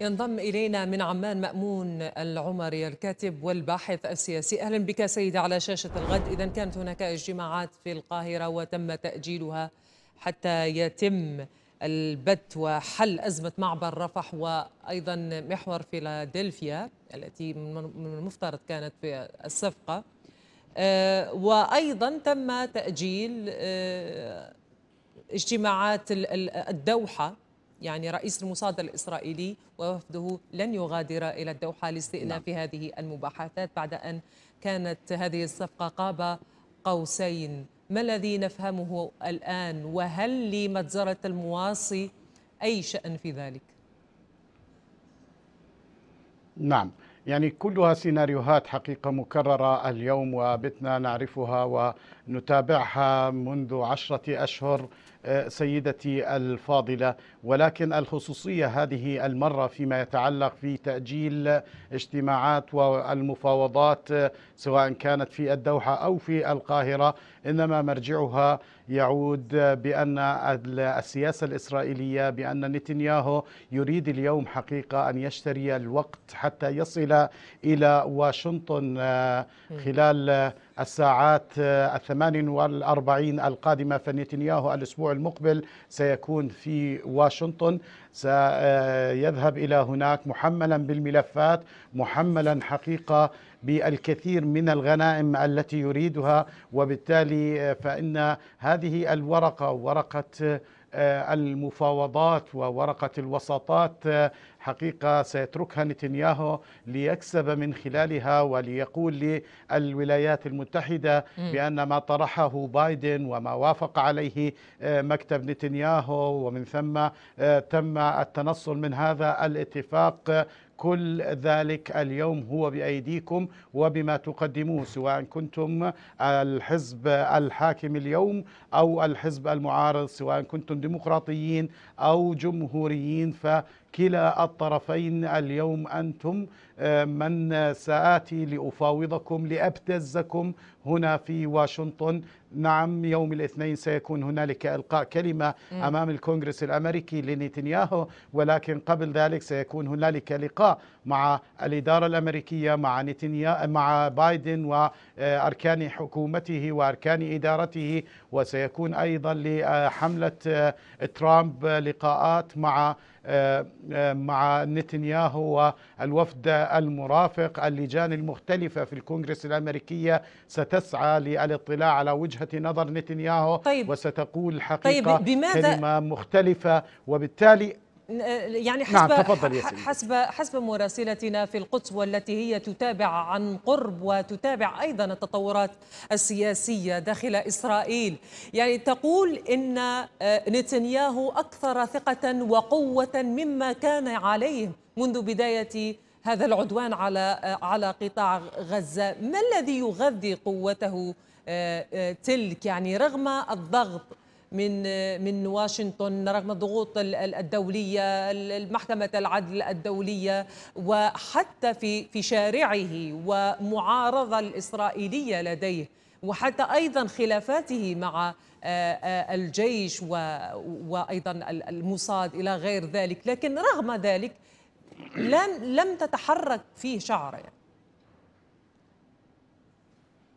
ينضم إلينا من عمان مأمون العمري الكاتب والباحث السياسي أهلا بك سيدة على شاشة الغد إذا كانت هناك اجتماعات في القاهرة وتم تأجيلها حتى يتم البت وحل أزمة معبر رفح وأيضا محور فيلادلفيا التي من المفترض كانت في الصفقة آه، وأيضا تم تأجيل آه، اجتماعات الدوحة يعني رئيس المصادر الإسرائيلي ووفده لن يغادر إلى الدوحة لاستئناف نعم. هذه المباحثات بعد أن كانت هذه الصفقة قاب قوسين ما الذي نفهمه الآن وهل لمجزرة المواصي أي شأن في ذلك؟ نعم يعني كلها سيناريوهات حقيقة مكررة اليوم وبتنا نعرفها ونتابعها منذ عشرة أشهر سيدتي الفاضلة ولكن الخصوصية هذه المرة فيما يتعلق في تأجيل اجتماعات والمفاوضات سواء كانت في الدوحة أو في القاهرة إنما مرجعها يعود بأن السياسة الإسرائيلية بأن نتنياهو يريد اليوم حقيقة أن يشتري الوقت حتى يصل إلى واشنطن آه، خلال الساعات آه، الثمان والأربعين القادمة فنتنياهو الأسبوع المقبل سيكون في واشنطن سيذهب آه، إلى هناك محملا بالملفات محملا حقيقة بالكثير من الغنائم التي يريدها وبالتالي آه، فإن هذه الورقة ورقة المفاوضات وورقة الوساطات حقيقة سيتركها نتنياهو ليكسب من خلالها وليقول للولايات المتحدة بأن ما طرحه بايدن وما وافق عليه آه، مكتب نتنياهو ومن ثم آه، تم التنصل من هذا الاتفاق كل ذلك اليوم هو بأيديكم وبما تقدموه سواء كنتم الحزب الحاكم اليوم أو الحزب المعارض سواء كنتم ديمقراطيين أو جمهوريين ف كلا الطرفين اليوم انتم من سآتي لأفاوضكم لأبتزكم هنا في واشنطن نعم يوم الاثنين سيكون هنالك إلقاء كلمة أمام الكونغرس الأمريكي لنتنياهو ولكن قبل ذلك سيكون هنالك لقاء مع الإدارة الأمريكية مع نتنياهو مع بايدن وأركان حكومته وأركان إدارته وسيكون أيضا لحملة ترامب لقاءات مع مع نتنياهو والوفد المرافق اللجان المختلفة في الكونغرس الأمريكية ستسعى للاطلاع على وجهة نظر نتنياهو طيب وستقول الحقيقة طيب بماذا كلمة مختلفة وبالتالي آه، يعني نعم، حسب نعم تفضل يا سيدي. حسب حسب مراسلتنا في القدس والتي هي تتابع عن قرب وتتابع ايضا التطورات السياسيه داخل اسرائيل يعني تقول ان آه، نتنياهو اكثر ثقه وقوه مما كان عليه منذ بدايه هذا العدوان على على قطاع غزه ما الذي يغذي قوته آه، آه، تلك يعني رغم الضغط من آه، من واشنطن رغم الضغوط الدوليه المحكمه العدل الدوليه وحتى في في شارعه ومعارضه الاسرائيليه لديه وحتى ايضا خلافاته مع الجيش وايضا المصاد الى غير ذلك لكن رغم ذلك لم لم تتحرك فيه شعره يعني.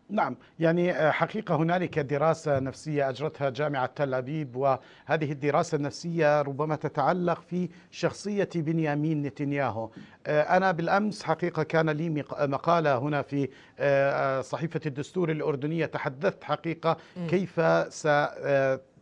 نعم يعني آه، حقيقة هنالك دراسة نفسية أجرتها جامعة تل أبيب وهذه الدراسة النفسية ربما تتعلق في شخصية بنيامين نتنياهو آه، أنا بالأمس حقيقة كان لي مقالة هنا في آه، صحيفة الدستور الأردنية تحدثت حقيقة كيف س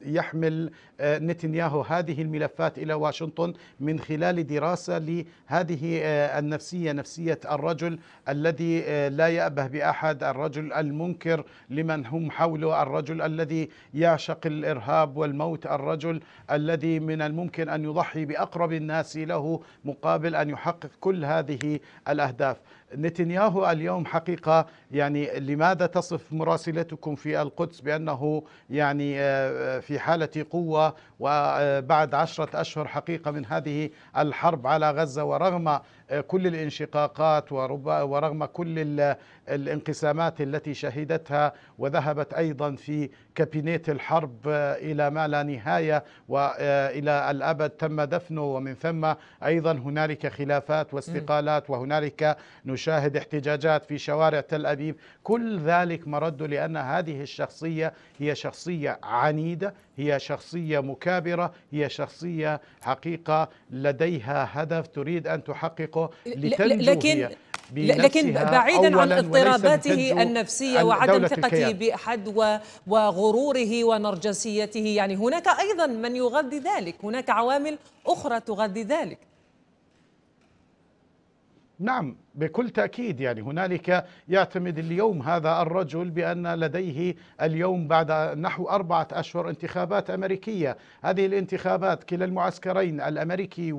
يحمل آه، نتنياهو هذه الملفات الى واشنطن من خلال دراسه لهذه آه، النفسيه نفسيه الرجل الذي آه، لا يأبه باحد، الرجل المنكر لمن هم حوله، الرجل الذي يعشق الارهاب والموت، الرجل الذي من الممكن ان يضحي باقرب الناس له مقابل ان يحقق كل هذه الاهداف. نتنياهو اليوم حقيقة يعني لماذا تصف مراسلتكم في القدس بأنه يعني آه، آه، في حالة قوة وبعد عشرة أشهر حقيقة من هذه الحرب على غزة ورغم آه، كل الانشقاقات ورغم كل الانقسامات التي شهدتها وذهبت أيضا في كابينيت الحرب آه، إلى ما لا نهاية وإلى آه، الأبد تم دفنه ومن ثم أيضا هنالك خلافات واستقالات وهنالك نشاهد احتجاجات في شوارع تل أبيب كل ذلك مرد لأن هذه الشخصية هي شخصية عنيدة هي شخصية مكابرة هي شخصية حقيقة لديها هدف تريد أن تحققه لتنجو لكن هي لكن بعيدا عن اضطراباته النفسية وعدم ثقته بأحد وغروره ونرجسيته يعني هناك أيضا من يغذي ذلك هناك عوامل أخرى تغذي ذلك نعم بكل تأكيد يعني هنالك يعتمد اليوم هذا الرجل بأن لديه اليوم بعد نحو أربعة أشهر انتخابات أمريكية هذه الانتخابات كلا المعسكرين الأمريكي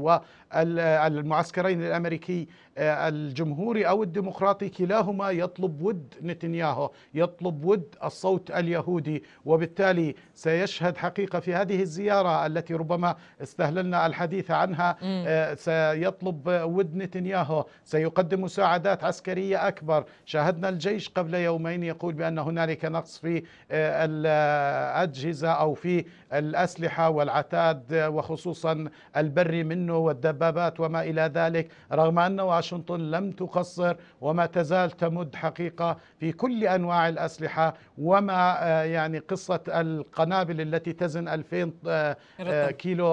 والمعسكرين الأمريكي آه، الجمهوري أو الديمقراطي كلاهما يطلب ود نتنياهو يطلب ود الصوت اليهودي وبالتالي سيشهد حقيقة في هذه الزيارة التي ربما استهللنا الحديث عنها آه، سيطلب ود نتنياهو سيقدم مساعدات عسكرية أكبر شاهدنا الجيش قبل يومين يقول بأن هنالك نقص في الأجهزة أو في الأسلحة والعتاد وخصوصا البري منه والدبابات وما إلى ذلك رغم أن واشنطن لم تقصر وما تزال تمد حقيقة في كل أنواع الأسلحة وما آه، يعني قصة القنابل التي تزن 2000 آه، آه، كيلو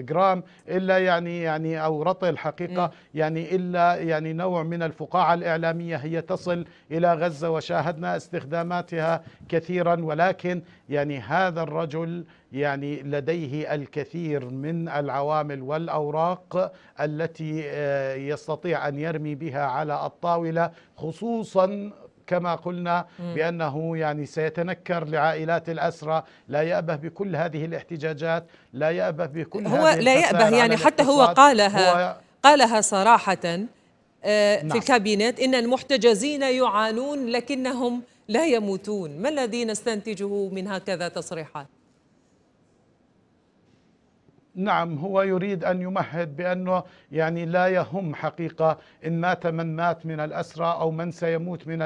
جرام إلا يعني يعني أو رطل حقيقة يعني إلا يعني يعني نوع من الفقاعة الإعلامية هي تصل إلى غزة وشاهدنا استخداماتها كثيرا ولكن يعني هذا الرجل يعني لديه الكثير من العوامل والأوراق التي آه، يستطيع أن يرمي بها على الطاولة خصوصا كما قلنا بأنه يعني سيتنكر لعائلات الأسرى لا يأبه بكل هذه الاحتجاجات لا يأبه بكل هو هذه لا يأبه يعني حتى هو قالها هو قالها صراحة آه، في نعم. الكابينات إن المحتجزين يعانون لكنهم لا يموتون ما الذي نستنتجه من هكذا تصريحات؟ نعم هو يريد أن يمهد بأنه يعني لا يهم حقيقة إن مات من مات من الأسرى أو من سيموت من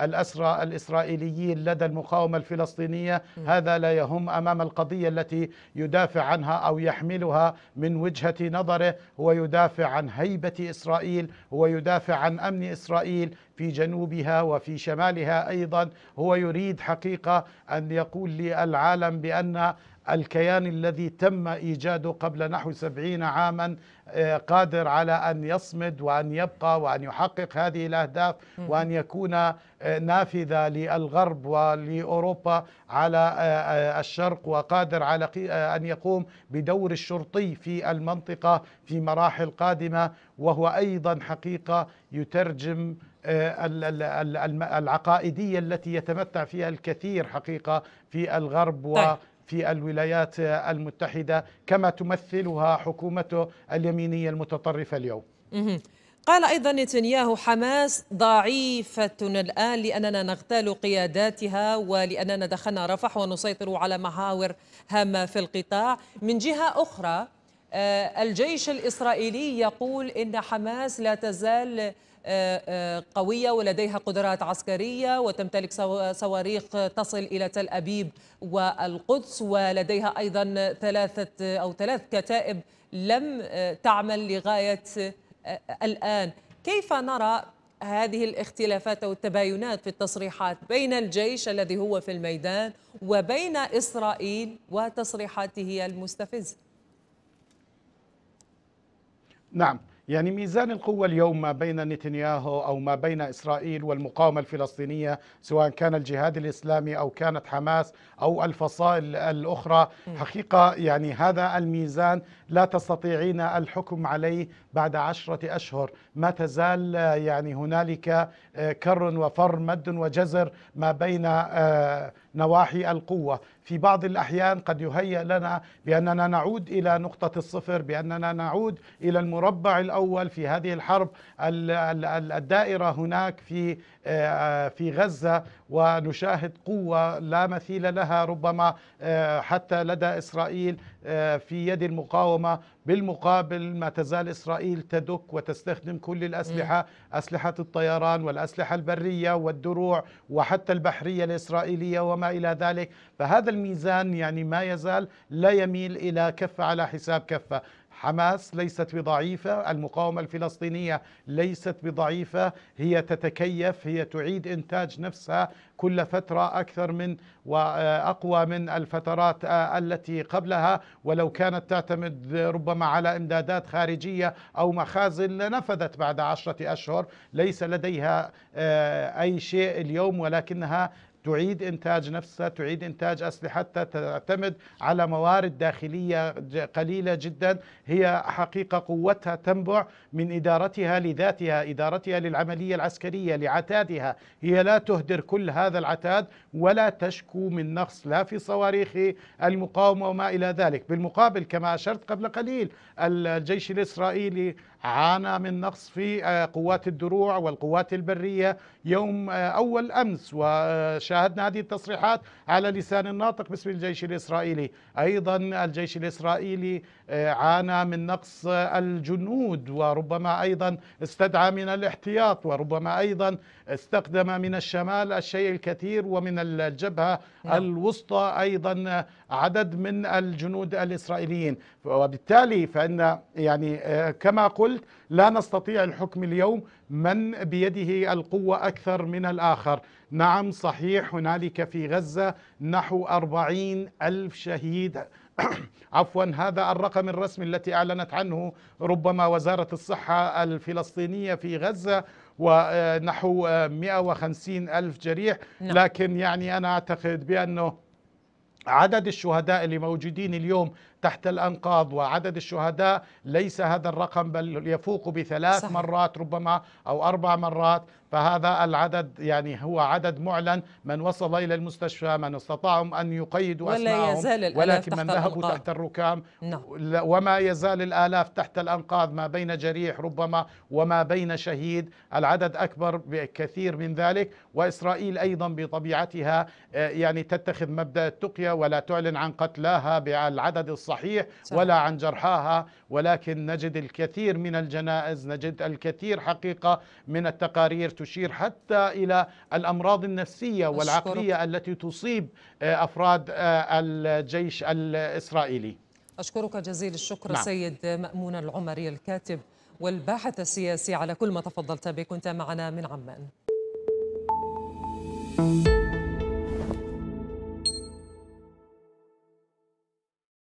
الأسرى الإسرائيليين لدى المقاومة الفلسطينية هذا لا يهم أمام القضية التي يدافع عنها أو يحملها من وجهة نظره هو يدافع عن هيبة إسرائيل هو يدافع عن أمن إسرائيل في جنوبها وفي شمالها أيضا هو يريد حقيقة أن يقول للعالم بأن الكيان الذي تم إيجاده قبل نحو سبعين عاما آه، قادر على أن يصمد وأن يبقى وأن يحقق هذه الأهداف وأن يكون آه، نافذة للغرب ولأوروبا على آه، الشرق وقادر على أن يقوم بدور الشرطي في المنطقة في مراحل قادمة وهو أيضا حقيقة يترجم العقائدية التي يتمتع فيها الكثير حقيقة في الغرب و طيب. في الولايات المتحدة كما تمثلها حكومته اليمينية المتطرفة اليوم قال أيضا نتنياهو حماس ضعيفة الآن لأننا نغتال قياداتها ولأننا دخلنا رفح ونسيطر على محاور هامة في القطاع من جهة أخرى آه، الجيش الإسرائيلي يقول إن حماس لا تزال قوية ولديها قدرات عسكرية وتمتلك صواريخ تصل إلى تل أبيب والقدس ولديها أيضا ثلاثة أو ثلاث كتائب لم آه، تعمل لغاية آه، الآن كيف نرى هذه الاختلافات او التباينات في التصريحات بين الجيش الذي هو في الميدان وبين اسرائيل وتصريحاته المستفزه. نعم يعني ميزان القوة اليوم ما بين نتنياهو أو ما بين إسرائيل والمقاومة الفلسطينية سواء كان الجهاد الإسلامي أو كانت حماس أو الفصائل الأخرى حقيقة يعني هذا الميزان لا تستطيعين الحكم عليه بعد عشرة أشهر ما تزال يعني هنالك آه، كر وفر مد وجزر ما بين آه، نواحي القوة في بعض الأحيان قد يهيأ لنا بأننا نعود إلى نقطة الصفر بأننا نعود إلى المربع الأول في هذه الحرب الدائرة هناك في آه، في غزة ونشاهد قوة لا مثيل لها ربما آه، حتى لدى إسرائيل آه، في يد المقاومة بالمقابل ما تزال إسرائيل تدك وتستخدم كل الأسلحة أسلحة الطيران والأسلحة البرية والدروع وحتى البحرية الإسرائيلية وما إلى ذلك فهذا الميزان يعني ما يزال لا يميل إلى كفة على حساب كفة حماس ليست بضعيفة المقاومة الفلسطينية ليست بضعيفة هي تتكيف هي تعيد إنتاج نفسها كل فترة أكثر من وأقوى من الفترات آه، التي قبلها ولو كانت تعتمد ربما على إمدادات خارجية أو مخازن لنفذت بعد عشرة أشهر ليس لديها آه، أي شيء اليوم ولكنها تعيد إنتاج نفسها تعيد إنتاج أسلحتها تعتمد على موارد داخلية قليلة جدا هي حقيقة قوتها تنبع من إدارتها لذاتها إدارتها للعملية العسكرية لعتادها هي لا تهدر كل هذا العتاد ولا تشكو من نقص لا في صواريخ المقاومة وما إلى ذلك بالمقابل كما أشرت قبل قليل الجيش الإسرائيلي عانى من نقص في آه، قوات الدروع والقوات البرية يوم آه، أول أمس وشاهدنا هذه التصريحات على لسان الناطق باسم الجيش الإسرائيلي أيضا الجيش الإسرائيلي آه، عانى من نقص الجنود وربما أيضا استدعى من الاحتياط وربما أيضا استخدم من الشمال الشيء الكثير ومن الجبهة نعم. الوسطى أيضا عدد من الجنود الإسرائيليين وبالتالي فإن يعني كما قلت قلت لا نستطيع الحكم اليوم من بيده القوة أكثر من الآخر نعم صحيح هنالك في غزة نحو أربعين ألف شهيد عفوا هذا الرقم الرسمي التي أعلنت عنه ربما وزارة الصحة الفلسطينية في غزة ونحو آه، 150 آه، ألف جريح نعم. لكن يعني أنا أعتقد بأنه عدد الشهداء اللي موجودين اليوم تحت الأنقاض وعدد الشهداء ليس هذا الرقم بل يفوق بثلاث صحيح. مرات ربما أو أربع مرات فهذا العدد يعني هو عدد معلن من وصل إلى المستشفى من استطاعوا أن يقيدوا ولا يزال الآلاف ولكن تحت من ذهبوا الأنقاض. تحت الركام نعم. لا. وما يزال الآلاف تحت الأنقاض ما بين جريح ربما وما بين شهيد العدد أكبر بكثير من ذلك وإسرائيل أيضا بطبيعتها آه، يعني تتخذ مبدأ التقية ولا تعلن عن قتلاها بالعدد الصحيح الصحيح صح. ولا عن جرحاها ولكن نجد الكثير من الجنائز نجد الكثير حقيقة من التقارير تشير حتى إلى الأمراض النفسية والعقلية أشكرك. التي تصيب آه، أفراد آه، الجيش الإسرائيلي أشكرك جزيل الشكر نعم. سيد مأمون العمري الكاتب والباحث السياسي على كل ما تفضلت به كنت معنا من عمان